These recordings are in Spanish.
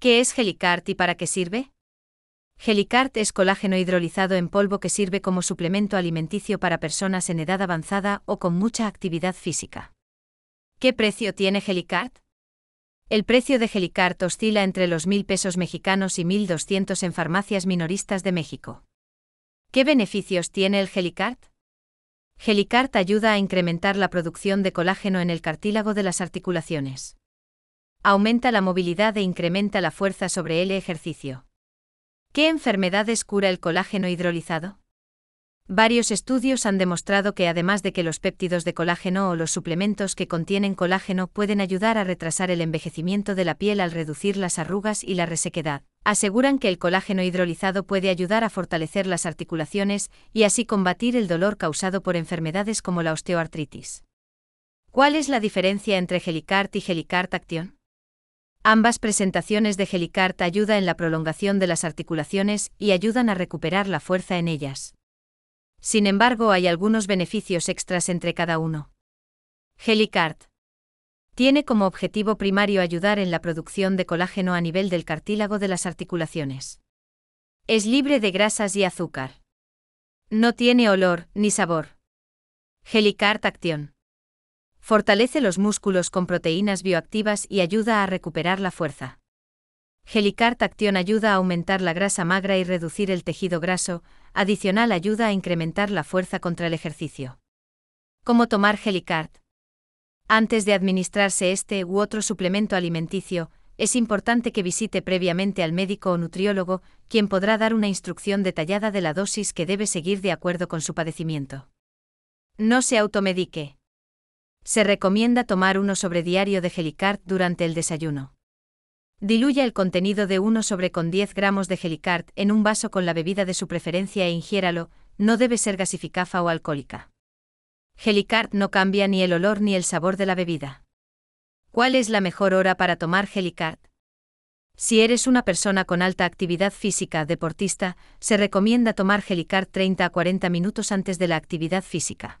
¿Qué es Helicart y para qué sirve? Helicart es colágeno hidrolizado en polvo que sirve como suplemento alimenticio para personas en edad avanzada o con mucha actividad física. ¿Qué precio tiene Helicart? El precio de Helicart oscila entre los 1.000 pesos mexicanos y 1.200 en farmacias minoristas de México. ¿Qué beneficios tiene el Helicart? Helicart ayuda a incrementar la producción de colágeno en el cartílago de las articulaciones aumenta la movilidad e incrementa la fuerza sobre el ejercicio. ¿Qué enfermedades cura el colágeno hidrolizado? Varios estudios han demostrado que además de que los péptidos de colágeno o los suplementos que contienen colágeno pueden ayudar a retrasar el envejecimiento de la piel al reducir las arrugas y la resequedad, aseguran que el colágeno hidrolizado puede ayudar a fortalecer las articulaciones y así combatir el dolor causado por enfermedades como la osteoartritis. ¿Cuál es la diferencia entre Gelicart y Gelicart Action? Ambas presentaciones de Helicart ayuda en la prolongación de las articulaciones y ayudan a recuperar la fuerza en ellas. Sin embargo, hay algunos beneficios extras entre cada uno. Helicart tiene como objetivo primario ayudar en la producción de colágeno a nivel del cartílago de las articulaciones. Es libre de grasas y azúcar. No tiene olor ni sabor. Helicart acción. Fortalece los músculos con proteínas bioactivas y ayuda a recuperar la fuerza. gelicart Action ayuda a aumentar la grasa magra y reducir el tejido graso, adicional ayuda a incrementar la fuerza contra el ejercicio. ¿Cómo tomar GELICART? Antes de administrarse este u otro suplemento alimenticio, es importante que visite previamente al médico o nutriólogo, quien podrá dar una instrucción detallada de la dosis que debe seguir de acuerdo con su padecimiento. No se automedique. Se recomienda tomar uno sobre diario de Helicard durante el desayuno. Diluya el contenido de uno sobre con 10 gramos de Helicard en un vaso con la bebida de su preferencia e ingiéralo, no debe ser gasificafa o alcohólica. Helicard no cambia ni el olor ni el sabor de la bebida. ¿Cuál es la mejor hora para tomar Helicard? Si eres una persona con alta actividad física deportista, se recomienda tomar Helicard 30 a 40 minutos antes de la actividad física.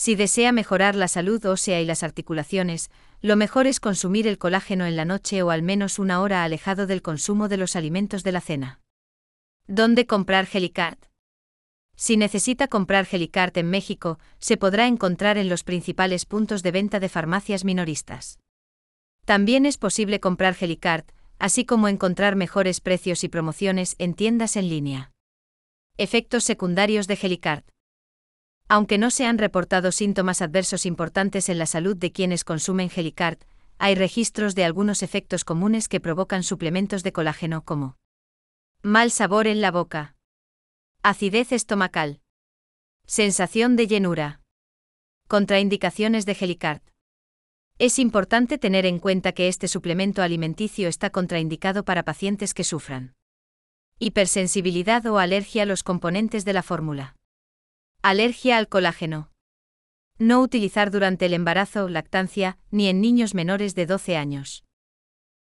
Si desea mejorar la salud ósea y las articulaciones, lo mejor es consumir el colágeno en la noche o al menos una hora alejado del consumo de los alimentos de la cena. ¿Dónde comprar Helicart? Si necesita comprar Helicart en México, se podrá encontrar en los principales puntos de venta de farmacias minoristas. También es posible comprar Helicart, así como encontrar mejores precios y promociones en tiendas en línea. Efectos secundarios de Helicart. Aunque no se han reportado síntomas adversos importantes en la salud de quienes consumen Helicard, hay registros de algunos efectos comunes que provocan suplementos de colágeno como mal sabor en la boca, acidez estomacal, sensación de llenura, contraindicaciones de Helicard. Es importante tener en cuenta que este suplemento alimenticio está contraindicado para pacientes que sufran hipersensibilidad o alergia a los componentes de la fórmula. Alergia al colágeno. No utilizar durante el embarazo, lactancia, ni en niños menores de 12 años.